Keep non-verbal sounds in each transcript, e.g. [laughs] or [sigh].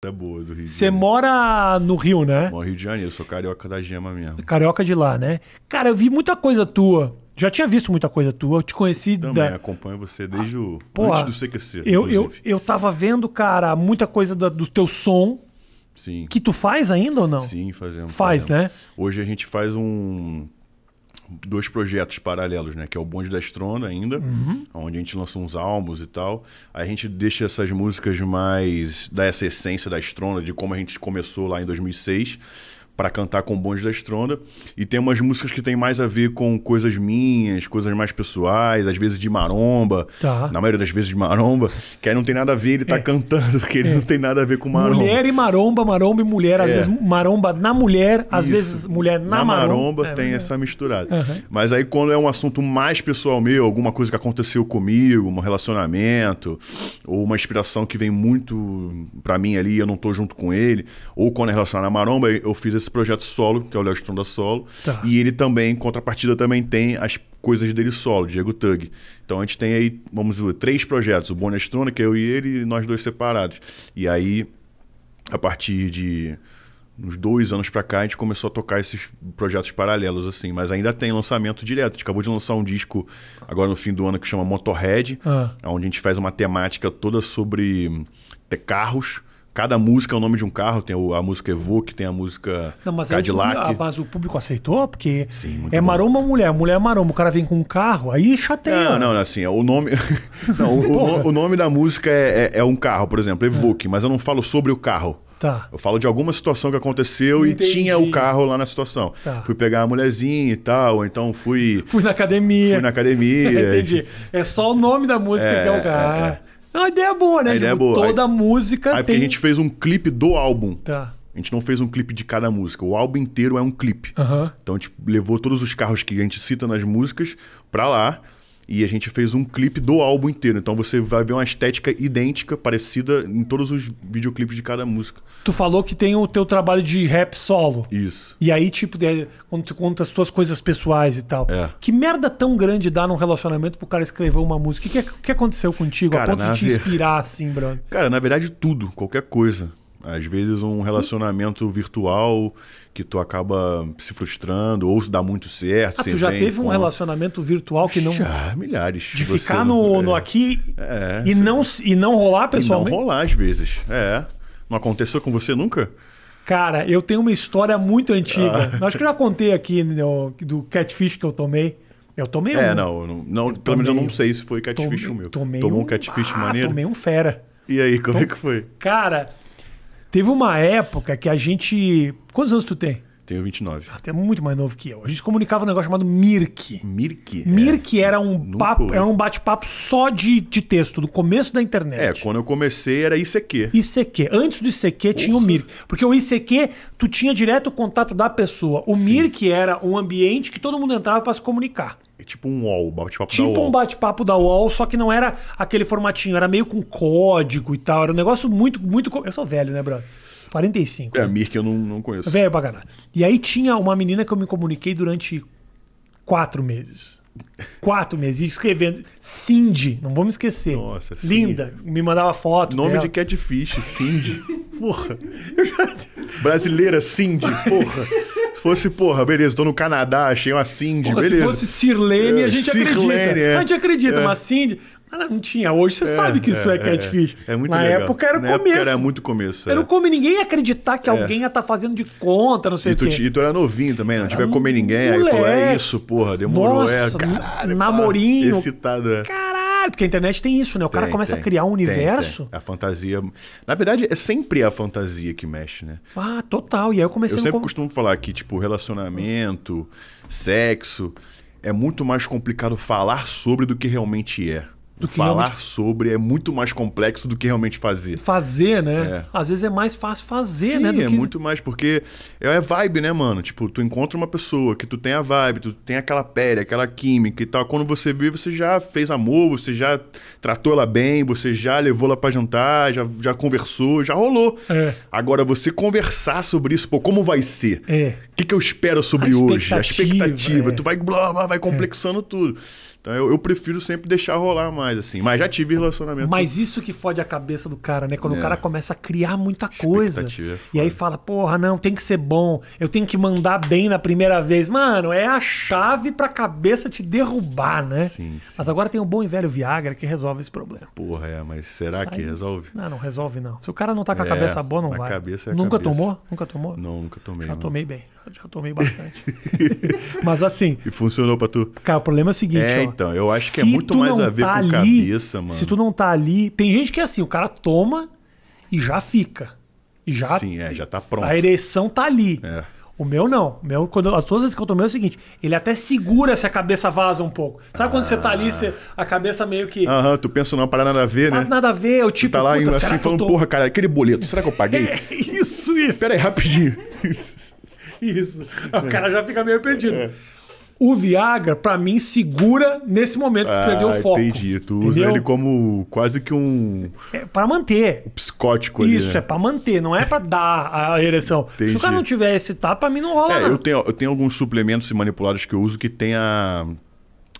É boa do Rio. Você mora no Rio, né? Moro Rio de Janeiro, sou carioca da gema mesmo. Carioca de lá, né? Cara, eu vi muita coisa tua. Já tinha visto muita coisa tua, eu te conheci Também da... acompanho você desde ah, o porra, antes do CQC. Eu, eu, eu tava vendo, cara, muita coisa do, do teu som. Sim. Que tu faz ainda ou não? Sim, fazemos. Faz, fazemos. né? Hoje a gente faz um dois projetos paralelos, né? Que é o Bonde da Estrona ainda, uhum. onde a gente lança uns álbuns e tal. Aí a gente deixa essas músicas mais essa essência da Estrona, de como a gente começou lá em 2006 para cantar com bons Bonde da Estronda. E tem umas músicas que tem mais a ver com coisas minhas, coisas mais pessoais, às vezes de maromba. Tá. Na maioria das vezes de maromba. Que aí não tem nada a ver, ele tá é. cantando, porque ele é. não tem nada a ver com maromba. Mulher e maromba, maromba e mulher. Às é. vezes maromba na mulher, às Isso. vezes mulher na, na maromba. maromba é tem essa misturada. Uhum. Mas aí quando é um assunto mais pessoal meu, alguma coisa que aconteceu comigo, um relacionamento, ou uma inspiração que vem muito para mim ali, eu não tô junto com ele, ou quando é relacionado à maromba, eu fiz esse esse projeto solo, que é o Léo Stronda Solo. Tá. E ele também, em contrapartida, também tem as coisas dele solo, Diego Tug. Então a gente tem aí, vamos ver, três projetos. O Boni que é eu e ele, e nós dois separados. E aí, a partir de uns dois anos pra cá, a gente começou a tocar esses projetos paralelos, assim. Mas ainda tem lançamento direto. A gente acabou de lançar um disco agora no fim do ano que chama Motorhead, ah. onde a gente faz uma temática toda sobre ter carros Cada música é o nome de um carro, tem a música Evoque, tem a música não, mas Cadillac. Aí, ah, mas o público aceitou, porque Sim, é bom. maromba mulher, mulher é maroma. o cara vem com um carro, aí chateia. Não, não, assim, o nome. [laughs] não, o, o, nome da música é, é, é, um carro, por exemplo, é. Evoque, é. mas eu não falo sobre o carro. Tá. Eu falo de alguma situação que aconteceu Entendi. e tinha o carro lá na situação. Tá. Fui pegar a mulherzinha e tal, então fui. Fui na academia. Fui na academia. [laughs] Entendi. É só o nome da música é, que é o é, é, carro. É, é. É uma ideia boa, né? A ideia tipo, é boa. Toda aí, música aí tem... porque a gente fez um clipe do álbum. Tá. A gente não fez um clipe de cada música. O álbum inteiro é um clipe. Uhum. Então a tipo, gente levou todos os carros que a gente cita nas músicas pra lá e a gente fez um clipe do álbum inteiro. Então você vai ver uma estética idêntica, parecida em todos os videoclipes de cada música. Tu falou que tem o teu trabalho de rap solo. Isso. E aí, tipo, quando tu conta as tuas coisas pessoais e tal. É. Que merda tão grande dá num relacionamento pro cara escrever uma música? O que, que é, aconteceu contigo cara, a ponto de te ver... inspirar assim, brother? Cara, na verdade, tudo, qualquer coisa. Às vezes um relacionamento virtual que tu acaba se frustrando ou se dá muito certo. Ah, tu já teve um relacionamento virtual que não. Já, milhares. De ficar no, não... É. no aqui é, e, não, e não rolar pessoalmente? E não rolar às vezes. É. Não aconteceu com você nunca? Cara, eu tenho uma história muito antiga. Ah. Acho que eu já contei aqui no, né, do catfish que eu tomei. Eu tomei é, um. É, não, não, não pelo menos eu não sei se foi catfish tomei, o meu. Tomei Tomou um, um catfish ah, maneiro? Tomei um fera. E aí, como é Tom... é que foi? Cara, Teve uma época que a gente. Quantos anos tu tem? Tenho 29. Até ah, muito mais novo que eu. A gente comunicava um negócio chamado Mirk. Mirk? É. Mirk é. era um Nunca papo, ouvi. era é um bate-papo só de, de texto, do começo da internet. É, quando eu comecei era ICQ. ICQ. Antes do ICQ Ufa. tinha o Mirk. Porque o ICQ, tu tinha direto o contato da pessoa. O Sim. Mirk era um ambiente que todo mundo entrava para se comunicar. É tipo um wall, bate-papo tipo da Tipo um bate-papo da wall, só que não era aquele formatinho, era meio com código e tal. Era um negócio muito, muito. Eu sou velho, né, brother? 45. É, né? Mir que eu não, não conheço. É velho pra caralho. E aí tinha uma menina que eu me comuniquei durante quatro meses. Quatro meses. E escrevendo. Cindy, não vamos esquecer. Nossa, Linda. Me mandava foto. Nome dela. de catfish, Cindy. porra. Já... Brasileira, Cindy, porra. Se fosse, porra, beleza, tô no Canadá, achei uma Cindy, porra, beleza. Se fosse Cirlene, a é, gente Cirlene, acredita. É. A gente acredita, é. mas Cindy. Ah, não tinha. Hoje você é, sabe que isso é, é catfish. É, é. é muito Na legal. época era o começo. Época era muito começo. Era é. o comer ninguém ia acreditar que é. alguém ia estar tá fazendo de conta, não sei o quê. E tu era novinho também, né? não tiver comendo comer ninguém. Moleque. Aí falou, é isso, porra, demorou. Nossa, é, caralho. Namorinho. Pá, excitado, Caralho, porque a internet tem isso, né? O tem, cara começa tem, a criar um universo. Tem, a fantasia. Na verdade, é sempre a fantasia que mexe, né? Ah, total. E aí eu comecei Eu sempre com... costumo falar que, tipo, relacionamento, sexo. É muito mais complicado falar sobre do que realmente é do que falar realmente... sobre é muito mais complexo do que realmente fazer. Fazer, né? É. Às vezes é mais fácil fazer, né, Sim, né? Do é que... muito mais, porque é, é vibe, né, mano? Tipo, tu encontra uma pessoa que tu tem a vibe, tu tem aquela pele, aquela química e tal. Quando você vê, você já fez amor, você já tratou ela bem, você já levou ela pra jantar, já, já conversou, já rolou. É. Agora, você conversar sobre isso, pô, como vai ser? É. O que, que eu espero sobre a hoje? A expectativa. É. Tu vai, blá, blá, vai é. complexando tudo. Então eu, eu, prefiro sempre deixar rolar mais, assim. Mas já tive relacionamento. Mas isso que fode a cabeça do cara, né? Quando é. o cara começa a criar muita coisa. É e aí fala, porra, não, tem que ser bom. Eu tenho que mandar bem na primeira vez. Mano, é a chave pra cabeça te derrubar, né? Sim, sim. Mas agora tem o um bom e velho Viagra que resolve esse problema. Porra, é, mas será Sai... que resolve? Não, não resolve, não. Se o cara não tá com a é, cabeça boa, não vai. Cabeça é nunca cabeça. tomou? Nunca tomou? Não, nunca tomei. Já não. tomei bem já tomei bastante. [laughs] Mas assim. E funcionou pra tu. Cara, o problema é o seguinte. É, ó, então, eu acho que é muito mais a ver tá com ali, cabeça, mano. Se tu não tá ali. Tem gente que é assim, o cara toma e já fica. E já. Sim, é, já tá pronto. A ereção tá ali. É. O meu não. O meu, quando, as todas as vezes que eu tomei é o seguinte: ele até segura se a cabeça vaza um pouco. Sabe ah. quando você tá ali, você, ah. a cabeça meio que. Aham, tu pensa não para nada a ver, né? Nada a ver, eu tipo. Tu tá lá puta, assim falando, tô... porra, cara, aquele boleto, será que eu [laughs] paguei? é, isso, isso. Pera aí, rapidinho. [laughs] [laughs] Isso. O é. cara já fica meio perdido. É. O Viagra, para mim, segura nesse momento que tu ah, perdeu o ah, foco. Entendi. Tu entendeu? usa ele como quase que um. É para manter. O psicótico ali. Isso, né? é para manter, não é para dar a ereção. Entendi. Se o cara não tiver esse tá, pra mim não rola. É, não. Né? Eu, tenho, eu tenho alguns suplementos manipulados que eu uso que tem a.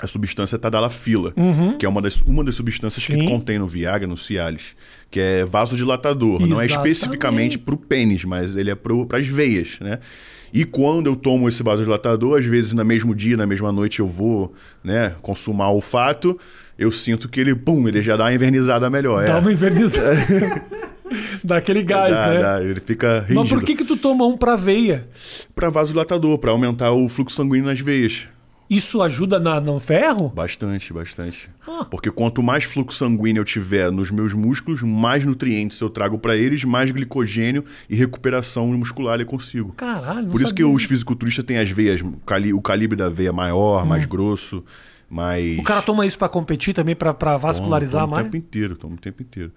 A substância tadalafila, uhum. que é uma das, uma das substâncias Sim. que contém no Viagra, no Cialis, que é vasodilatador. Exatamente. Não é especificamente pro pênis, mas ele é para as veias, né? E quando eu tomo esse vasodilatador, às vezes no mesmo dia, na mesma noite eu vou, né, consumar o fato, eu sinto que ele, pum, ele já dá uma invernizada melhor. Dá é. uma invernizada. [laughs] É. dá aquele gás, dá, né? Dá, ele fica rígido. Mas por que que tu toma um para veia? Para vasodilatador, para aumentar o fluxo sanguíneo nas veias. Isso ajuda na, no ferro? Bastante, bastante. Ah. Porque quanto mais fluxo sanguíneo eu tiver nos meus músculos, mais nutrientes eu trago para eles, mais glicogênio e recuperação muscular eu consigo. Caralho, Por isso sabia. que os fisiculturistas têm as veias, o calibre da veia maior, hum. mais grosso. Mas... O cara toma isso para competir também, para vascularizar toma, toma mais? o tempo inteiro, toma o tempo inteiro.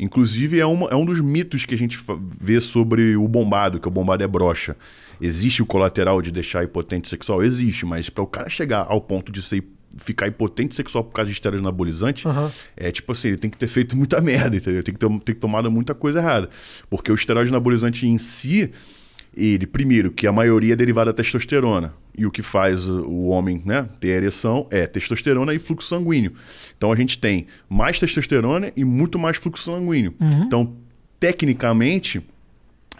Inclusive, é, uma, é um dos mitos que a gente vê sobre o bombado, que o bombado é brocha. Existe o colateral de deixar hipotente sexual? Existe, mas para o cara chegar ao ponto de ser ficar hipotente sexual por causa de esteroide anabolizante, uhum. é tipo assim, ele tem que ter feito muita [laughs] merda, entendeu? Tem que ter, tem que tomado muita coisa errada. Porque o esteroide anabolizante em si, ele, primeiro, que a maioria é derivada da testosterona. E o que faz o homem né, ter ereção é testosterona e fluxo sanguíneo. Então a gente tem mais testosterona e muito mais fluxo sanguíneo. Uhum. Então, tecnicamente,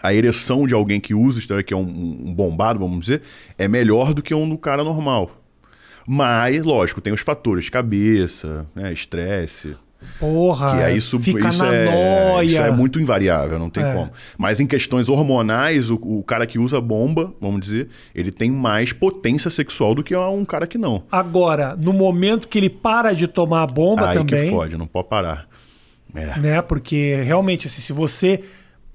a ereção de alguém que usa esteroide, que é um, um, bombado, vamos dizer, é melhor do que um do cara normal. Mas, lógico, tem os fatores cabeça, né, estresse. Porra! Que aí isso, isso, é, isso é muito invariável, não tem é. como. Mas em questões hormonais, o, o, cara que usa bomba, vamos dizer, ele tem mais potência sexual do que um cara que não. Agora, no momento que ele para de tomar a bomba aí também... Aí que fode, não pode parar. É. Né? Porque realmente, assim, se você...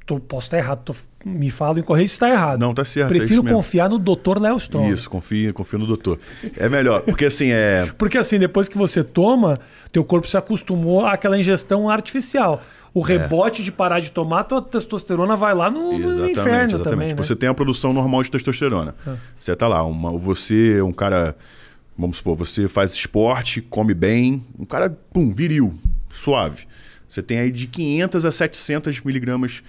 Tô, posso estar errado, tô me falem, em se está errado. Não, tá certo. É Prefiro é confiar no doutor Léo Strong. Isso, confio confio no doutor. É melhor, porque assim é. [laughs] porque assim, depois que você toma, teu corpo se acostumou àquela ingestão artificial. O é. rebote é. de parar de tomar, tua testosterona vai lá no, exatamente, no inferno exatamente. também. Né? Você tem a produção normal de testosterona. Ah. Você tá lá, uma, você é um cara, vamos supor, você faz esporte, come bem, um cara, pum, viril, suave. Você tem aí de 500 a 700 miligramas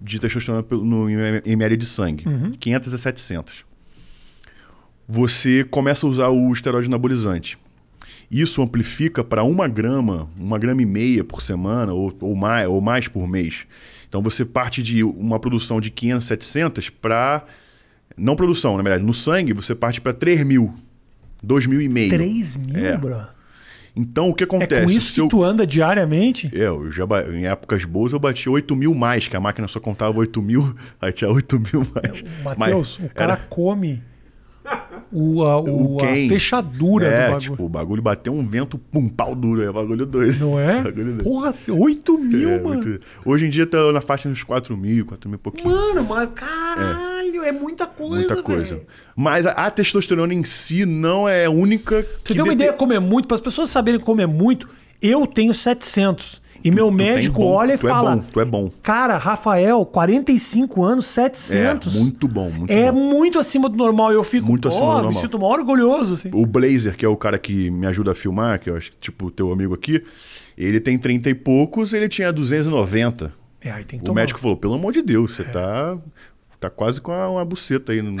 de testosterona no ml de sangue, uhum. 500 a 700. Você começa a usar o esteroide anabolizante. Isso amplifica para uma grama, uma grama e meia por semana ou, ou, mais, ou mais por mês. Então você parte de uma produção de 500, 700 para. Não produção, na verdade, no sangue você parte para 3 mil. 2 mil e meio. 3 mil, é. bro? Então o que acontece? É com isso eu... que tu anda diariamente? É, eu já em épocas boas eu bati 8 mil mais, que a máquina só contava 8 mil, [laughs] aí tinha 8 mil é, mais. É, Matheus, o cara era... come o, a, [laughs] o, o a fechadura é, do bagulho. Tipo, o bagulho bateu um vento, pum, pau duro. É bagulho doido. Não é? [laughs] Bagulho doido. Porra, 8 mil, é, mano. 8... Hoje em dia tá na faixa dos 4 mil, 4 mil e pouquinho. Mano, mas caralho. É. Caralho, é muita coisa. Muita coisa. Véio. Mas a, a, testosterona em si não é única. Você tem uma ideia como é muito? Para as pessoas saberem como é muito, eu tenho 700. E tu, meu tu médico bom, olha e tu é fala: é bom, Tu é bom. Cara, Rafael, 45 anos, 700. É, muito bom. Muito é bom. muito acima do normal. Eu fico muito oh, acima do normal. me sinto mal orgulhoso. Assim. O Blazer, que é o cara que me ajuda a filmar, que eu acho que, tipo, teu amigo aqui, ele tem 30 e poucos, ele tinha 290. É, o tomar. médico falou: pelo amor de Deus, você é. tá. Tá quase com uma buceta aí no. [laughs]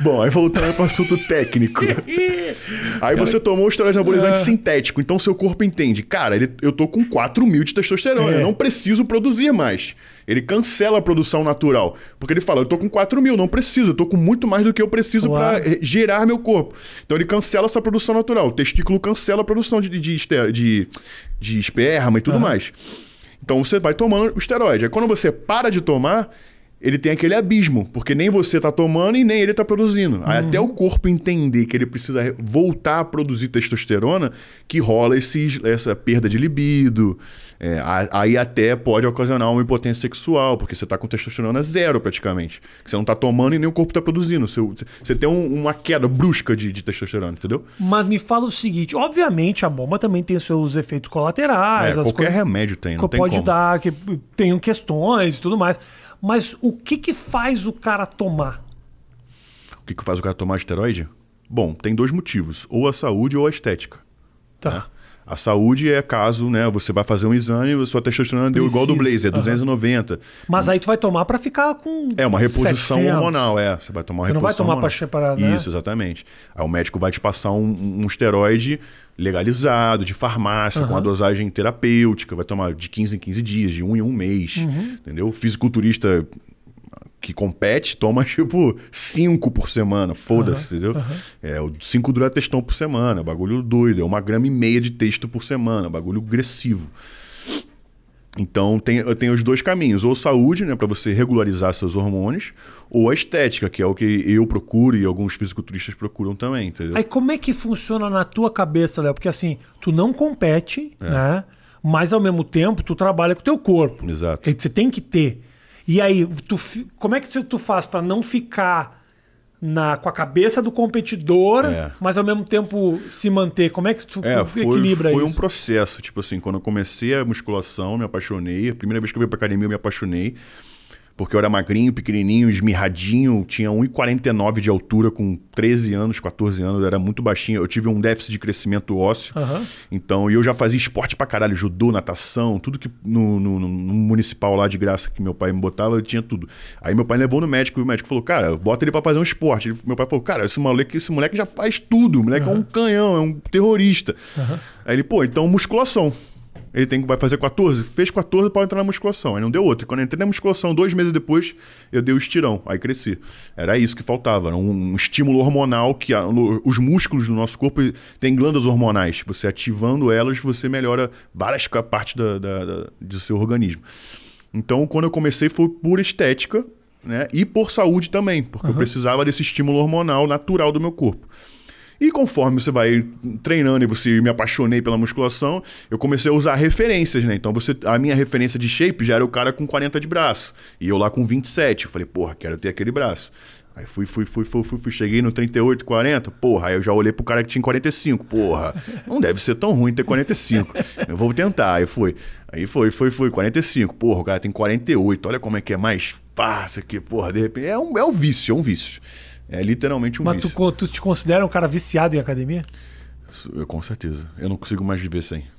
Bom, aí voltando para o assunto técnico. [laughs] aí cara, você tomou um esteroide anabolizante é. sintético, então seu corpo entende. Cara, ele, eu tô com 4 mil de testosterona, é. eu não preciso produzir mais. Ele cancela a produção natural. Porque ele fala, eu tô com 4 mil, não preciso, eu tô com muito mais do que eu preciso para gerar meu corpo. Então ele cancela essa produção natural. O testículo cancela a produção de, de, de, de, de esperma e tudo uhum. mais. Então você vai tomando o esteroide. Aí quando você para de tomar, ele tem aquele abismo, porque nem você está tomando e nem ele está produzindo. Aí uhum. até o corpo entender que ele precisa voltar a produzir testosterona, que rola esses, essa perda de libido, é, aí até pode ocasionar uma impotência sexual, porque você está com testosterona zero praticamente. Que você não está tomando e nem o corpo está produzindo. Você, você tem um, uma queda brusca de, de, testosterona, entendeu? Mas me fala o seguinte: obviamente a bomba também tem seus efeitos colaterais. É, qualquer remédio tem, não tem pode como. dar, que tem questões e tudo mais. Mas o que, que faz o cara tomar? O que, que faz o cara tomar esteroide? Bom, tem dois motivos: ou a saúde ou a estética. Tá. Né? A saúde é caso, né? Você vai fazer um exame, sua testosterona Precisa. deu igual do Blazer, uhum. 290. Mas aí tu vai tomar para ficar com. É uma reposição 700. hormonal, é. Você vai tomar Você não vai tomar para separar, né? Isso, exatamente. Aí o médico vai te passar um, um esteroide legalizado, de farmácia, uhum. com a dosagem terapêutica, vai tomar de 15 em 15 dias, de um em um mês, uhum. entendeu? O fisiculturista que compete toma [laughs] tipo cinco por semana, foda-se, uhum, entendeu? Uhum. É, cinco dura textão por semana, bagulho doido, é uma grama e meia de texto por semana, bagulho agressivo. Então tem, tem os dois caminhos, ou saúde, né, para você regularizar seus hormônios, ou a estética, que é o que eu procuro e alguns fisiculturistas procuram também, entendeu? Aí como é que funciona na tua cabeça, Léo? Porque assim, tu não compete, é. né? Mas ao mesmo tempo tu trabalha com o teu corpo. Exato. Você tem que ter e aí, tu, como é que tu faz para não ficar na, com a cabeça do competidor, é. mas ao mesmo tempo se manter? Como é que tu é, equilibra foi isso? Foi um processo, tipo assim, quando eu comecei a musculação, me apaixonei. A primeira vez que eu vim pra academia, eu me apaixonei porque eu era magrinho, pequenininho, esmirradinho, tinha 1,49 de altura com 13 anos, 14 anos, era muito baixinho. Eu tive um déficit de crescimento ósseo. Uhum. Então, e eu já fazia esporte pra caralho, judô, natação, tudo que no, no, no, municipal lá de graça que meu pai me botava, eu tinha tudo. Aí meu pai levou no médico e o médico falou: "Cara, bota ele para fazer um esporte". Ele, meu pai falou: "Cara, esse moleque, esse moleque já faz tudo, o moleque uhum. é um canhão, é um terrorista". Uhum. Aí ele, pô, então musculação ele tem, vai fazer 14. Fez 14, para entrar na musculação. Aí não deu outro. Quando eu entrei na musculação, dois meses depois, eu dei o estirão. Aí cresci. Era isso que faltava. um, um estímulo hormonal que a, no, os músculos do nosso corpo têm glândulas hormonais. Você ativando elas, você melhora várias partes da, da, da, do seu organismo. Então, quando eu comecei, foi por estética né? e por saúde também, porque uhum. eu precisava desse estímulo hormonal natural do meu corpo. E conforme você vai treinando e você me apaixonei pela musculação, eu comecei a usar referências, né? Então você, a minha referência de shape já era o cara com 40 de braço. E eu lá com 27. Eu falei, porra, quero ter aquele braço. Aí fui, fui, fui, fui, fui, fui, cheguei no 38, 40, porra, aí eu já olhei pro cara que tinha 45, porra, não deve ser tão ruim ter 45, eu vou tentar, aí fui, aí foi, foi, foi, 45, porra, o cara tem 48, olha como é que é mais fácil aqui, porra, de repente, é um, é um vício, é um vício. É literalmente um Mas vício. Mas tu, tu te considera um cara viciado em academia? Eu, com certeza. Eu não consigo mais viver sem.